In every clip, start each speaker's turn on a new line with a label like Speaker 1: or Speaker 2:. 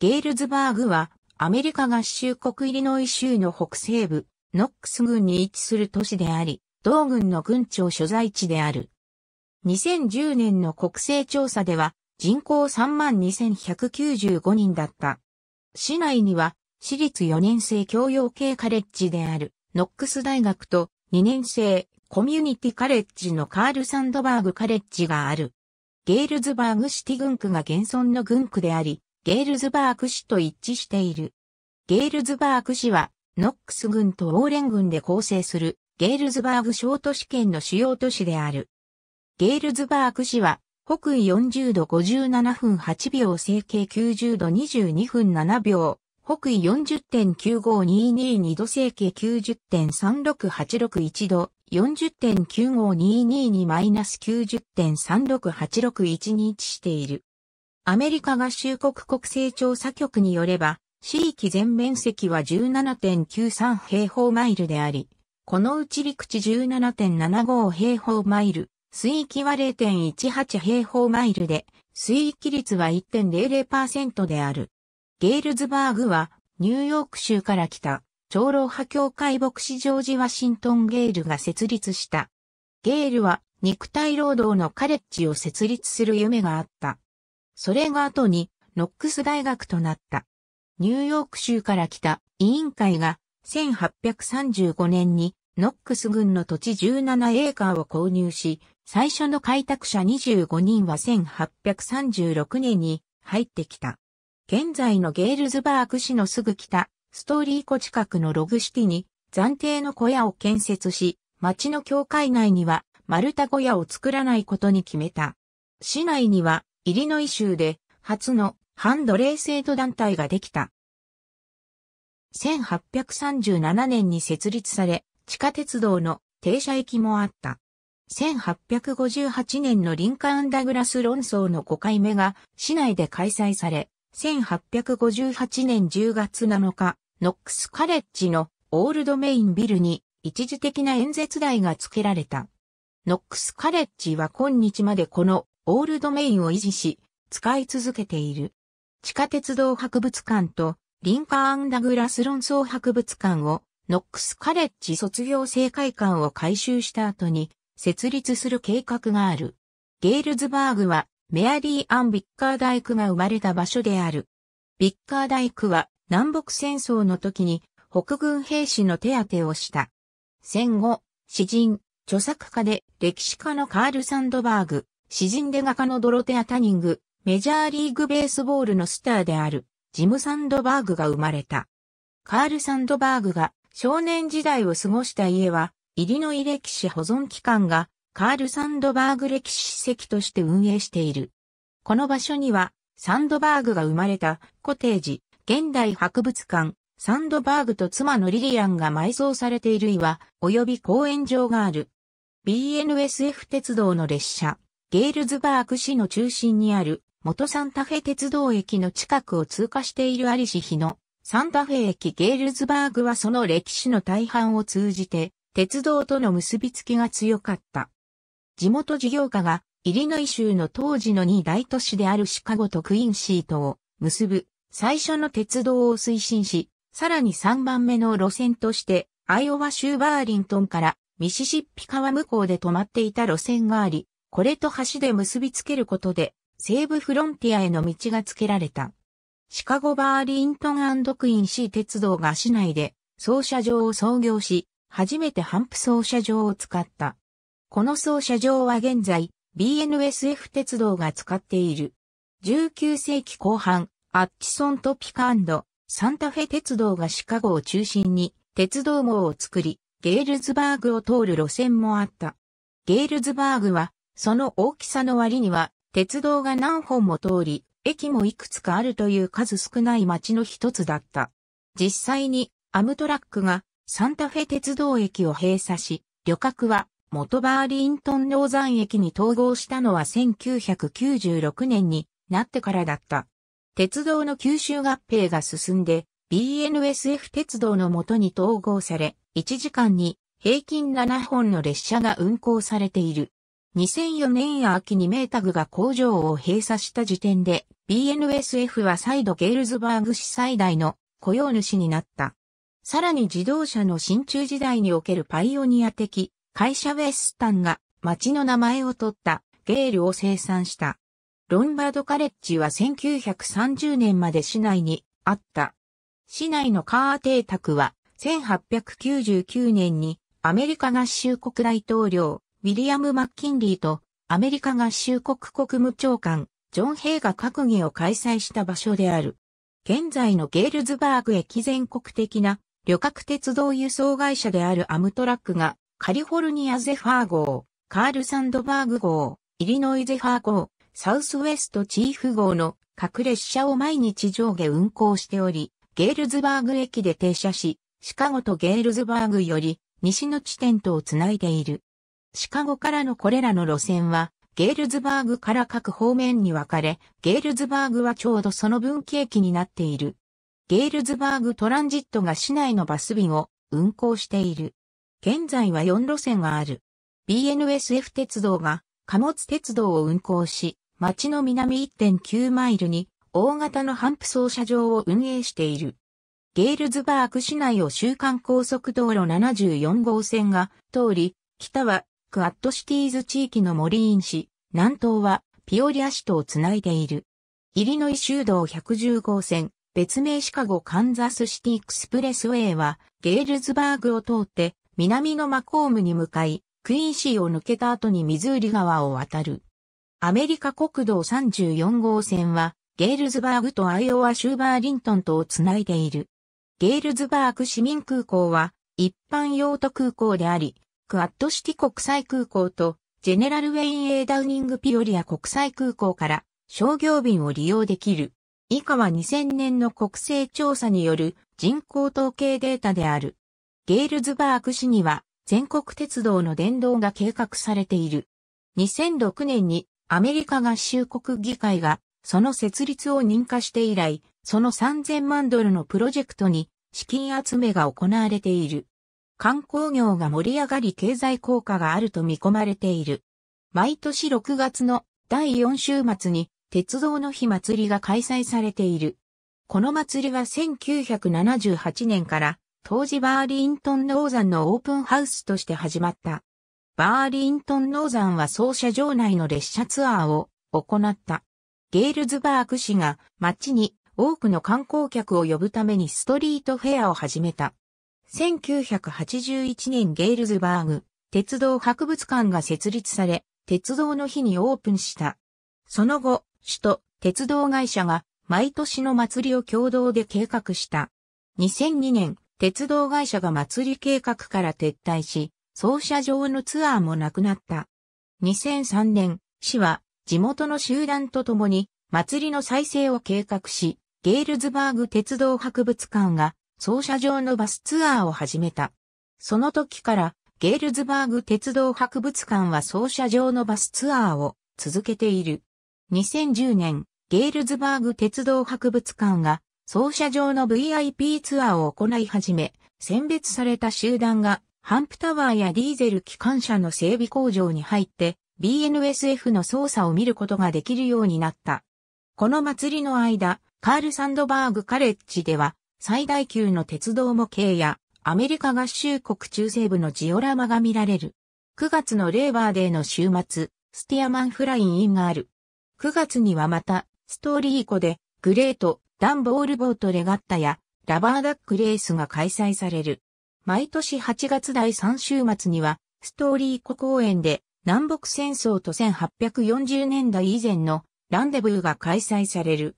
Speaker 1: ゲールズバーグは、アメリカ合衆国イリノイ州の北西部、ノックス郡に位置する都市であり、同郡の郡庁所在地である。2010年の国勢調査では、人口32,195人だった。市内には、私立4年生教養系カレッジである、ノックス大学と2年生コミュニティカレッジのカール・サンドバーグカレッジがある。ゲールズバーグシティ郡区が現存の郡区であり、ゲールズバーク市と一致している。ゲールズバーク市は、ノックス軍とオーレン軍で構成する、ゲールズバーグ小都市圏の主要都市である。ゲールズバーク市は、北緯40度57分8秒整形90度22分7秒、北緯40.95222度整形90.36861度、40.95222-90.36861に位置している。アメリカ合衆国国勢調査局によれば、地域全面積は17.93平方マイルであり、このうち陸地17.75平方マイル、水域は0.18平方マイルで、水域率は1.00%である。ゲールズバーグは、ニューヨーク州から来た、長老派教会牧師ジョージ・ワシントン・ゲールが設立した。ゲールは、肉体労働のカレッジを設立する夢があった。それが後にノックス大学となった。ニューヨーク州から来た委員会が1835年にノックス郡の土地17エーカーを購入し、最初の開拓者25人は1836年に入ってきた。現在のゲールズバーグ市のすぐ北、ストーリー湖近くのログシティに暫定の小屋を建設し、町の境界内には丸太小屋を作らないことに決めた。市内にはイリノイ州で初の反奴隷制度団体ができた。1837年に設立され、地下鉄道の停車駅もあった。1858年のリンカーン・ダグラス論争の5回目が市内で開催され、1858年10月7日、ノックスカレッジのオールドメインビルに一時的な演説台が付けられた。ノックスカレッジは今日までこのオールドメインを維持し、使い続けている。地下鉄道博物館とリンカーン・ダグラス論争博物館をノックスカレッジ卒業生会館を改修した後に設立する計画がある。ゲールズバーグはメアリー・アン・ビッカー大工が生まれた場所である。ビッカー大工は南北戦争の時に北軍兵士の手当てをした。戦後、詩人、著作家で歴史家のカール・サンドバーグ、詩人で画家のドロテア・タニング、メジャーリーグベースボールのスターである、ジム・サンドバーグが生まれた。カール・サンドバーグが少年時代を過ごした家は、イリノイ歴史保存機関がカール・サンドバーグ歴史史跡として運営している。この場所には、サンドバーグが生まれたコテージ、現代博物館、サンドバーグと妻のリリアンが埋葬されている岩、及び公園場がある。BNSF 鉄道の列車、ゲールズバーグ市の中心にある元サンタフェ鉄道駅の近くを通過しているありし日のサンタフェ駅ゲールズバーグはその歴史の大半を通じて鉄道との結びつきが強かった。地元事業家がイリノイ州の当時の2大都市であるシカゴとクインシートを結ぶ最初の鉄道を推進し、さらに3番目の路線としてアイオワ州バーリントンからミシシッピ川向こうで止まっていた路線があり、これと橋で結びつけることで、西部フロンティアへの道がつけられた。シカゴバーリントンクインシー鉄道が市内で操車場を創業し、初めてハンプ操車場を使った。この操車場は現在 BNSF 鉄道が使っている。19世紀後半、アッチソンとピカサンタフェ鉄道がシカゴを中心に鉄道網を作り、ゲールズバーグを通る路線もあった。ゲールズバーグはその大きさの割には、鉄道が何本も通り、駅もいくつかあるという数少ない町の一つだった。実際に、アムトラックがサンタフェ鉄道駅を閉鎖し、旅客は元バーリントン農ーザン駅に統合したのは1996年になってからだった。鉄道の吸収合併が進んで、BNSF 鉄道のとに統合され、1時間に平均7本の列車が運行されている。2004年秋にメータグが工場を閉鎖した時点で BNSF は再度ゲールズバーグ市最大の雇用主になった。さらに自動車の新中時代におけるパイオニア的会社ウェスタンが町の名前を取ったゲールを生産した。ロンバードカレッジは1930年まで市内にあった。市内のカー邸宅は1899年にアメリカ合衆国大統領ウィリアム・マッキンリーとアメリカ合衆国国務長官、ジョン・ヘイが閣議を開催した場所である。現在のゲールズバーグ駅全国的な旅客鉄道輸送会社であるアムトラックがカリフォルニアゼファー号、カールサンドバーグ号、イリノイゼファー号、サウスウェストチーフ号の各列車を毎日上下運行しており、ゲールズバーグ駅で停車し、シカゴとゲールズバーグより西の地点とをつないでいる。シカゴからのこれらの路線は、ゲールズバーグから各方面に分かれ、ゲールズバーグはちょうどその分岐駅になっている。ゲールズバーグトランジットが市内のバス便を運行している。現在は4路線がある。BNSF 鉄道が貨物鉄道を運行し、町の南1.9マイルに大型のハンプ操車場を運営している。ゲールズバーグ市内を週間高速道路74号線が通り、北はクアットシティーズ地域の森リン市、南東はピオリア市とをつないでいる。イリノイ州道110号線、別名シカゴカンザスシティクスプレスウェイは、ゲールズバーグを通って、南のマコームに向かい、クイーンシーを抜けた後にミズーリ川を渡る。アメリカ国道34号線は、ゲールズバーグとアイオワ州バーリントンとをつないでいる。ゲールズバーグ市民空港は、一般用途空港であり、ク・アットシティ国際空港とジェネラルウェイン・エーダウニング・ピオリア国際空港から商業便を利用できる。以下は2000年の国勢調査による人口統計データである。ゲールズバーク市には全国鉄道の電動が計画されている。2006年にアメリカ合衆国議会がその設立を認可して以来、その3000万ドルのプロジェクトに資金集めが行われている。観光業が盛り上がり経済効果があると見込まれている。毎年6月の第4週末に鉄道の日祭りが開催されている。この祭りは1978年から当時バーリントンノーザンのオープンハウスとして始まった。バーリントンノーザンは走車場内の列車ツアーを行った。ゲールズバーク市が街に多くの観光客を呼ぶためにストリートフェアを始めた。1981年ゲールズバーグ鉄道博物館が設立され、鉄道の日にオープンした。その後、首都鉄道会社が毎年の祭りを共同で計画した。2002年、鉄道会社が祭り計画から撤退し、走車場のツアーもなくなった。2003年、市は地元の集団と共に祭りの再生を計画し、ゲールズバーグ鉄道博物館が奏車場のバスツアーを始めた。その時から、ゲールズバーグ鉄道博物館は奏車場のバスツアーを続けている。2010年、ゲールズバーグ鉄道博物館が奏車場の VIP ツアーを行い始め、選別された集団がハンプタワーやディーゼル機関車の整備工場に入って BNSF の操作を見ることができるようになった。この祭りの間、カールサンドバーグカレッジでは最大級の鉄道模型や、アメリカ合衆国中西部のジオラマが見られる。9月のレーバーデーの週末、スティアマンフラインがある。9月にはまた、ストーリー湖で、グレート、ダンボールボートレガッタや、ラバーダックレースが開催される。毎年8月第3週末には、ストーリー湖公園で、南北戦争と1840年代以前のランデブーが開催される。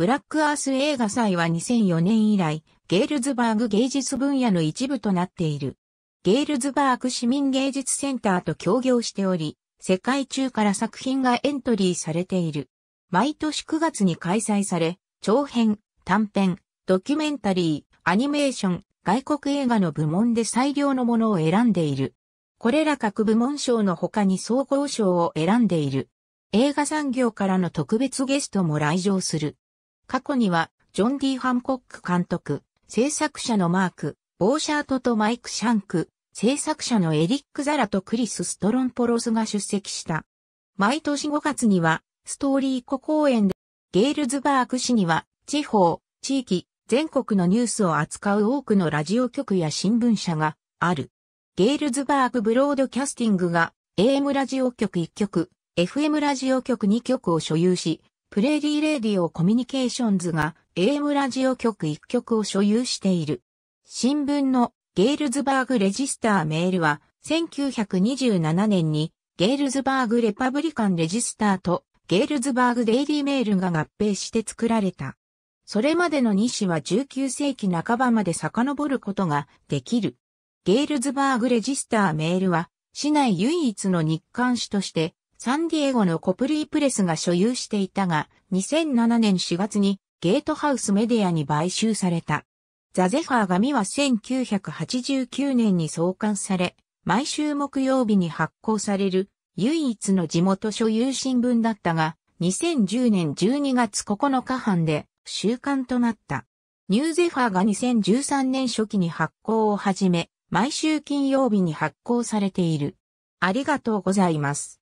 Speaker 1: ブラックアース映画祭は2004年以来、ゲールズバーグ芸術分野の一部となっている。ゲールズバーグ市民芸術センターと協業しており、世界中から作品がエントリーされている。毎年9月に開催され、長編、短編、ドキュメンタリー、アニメーション、外国映画の部門で最良のものを選んでいる。これら各部門賞の他に総合賞を選んでいる。映画産業からの特別ゲストも来場する。過去には、ジョン・ディ・ハンコック監督、制作者のマーク、ボーシャートとマイク・シャンク、制作者のエリック・ザラとクリス・ストロンポロスが出席した。毎年5月には、ストーリー湖公演で、ゲールズバーグ市には、地方、地域、全国のニュースを扱う多くのラジオ局や新聞社がある。ゲールズバーグブロードキャスティングが AM ラジオ局1局、FM ラジオ局2局を所有し、プレーディーレディオコミュニケーションズが AM ラジオ局1局を所有している。新聞のゲールズバーグレジスターメールは1927年にゲールズバーグレパブリカンレジスターとゲールズバーグデイリーメールが合併して作られた。それまでの2紙は19世紀半ばまで遡ることができる。ゲールズバーグレジスターメールは市内唯一の日刊紙としてサンディエゴのコプリープレスが所有していたが、2007年4月にゲートハウスメディアに買収された。ザ・ゼファー紙は1989年に創刊され、毎週木曜日に発行される唯一の地元所有新聞だったが、2010年12月9日版で週刊となった。ニューゼファーが2013年初期に発行を始め、毎週金曜日に発行されている。ありがとうございます。